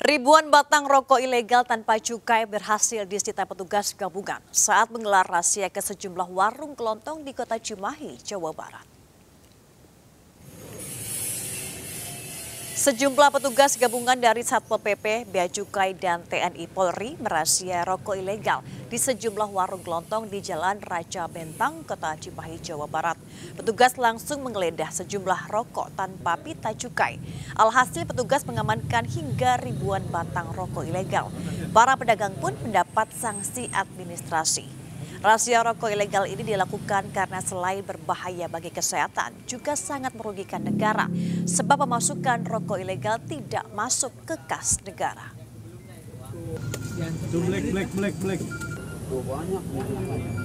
Ribuan batang rokok ilegal tanpa cukai berhasil disita petugas gabungan saat menggelar razia ke sejumlah warung kelontong di kota Cimahi, Jawa Barat. Sejumlah petugas gabungan dari Satpol PP, Bea Cukai, dan TNI Polri merazia rokok ilegal di sejumlah warung gelontong di Jalan Raja Bentang, Kota Cimahi, Jawa Barat. Petugas langsung menggeledah sejumlah rokok tanpa pita cukai. Alhasil petugas mengamankan hingga ribuan batang rokok ilegal. Para pedagang pun mendapat sanksi administrasi. Rasio rokok ilegal ini dilakukan karena selain berbahaya bagi kesehatan, juga sangat merugikan negara sebab pemasukan rokok ilegal tidak masuk ke kas negara. Black, black, black, black.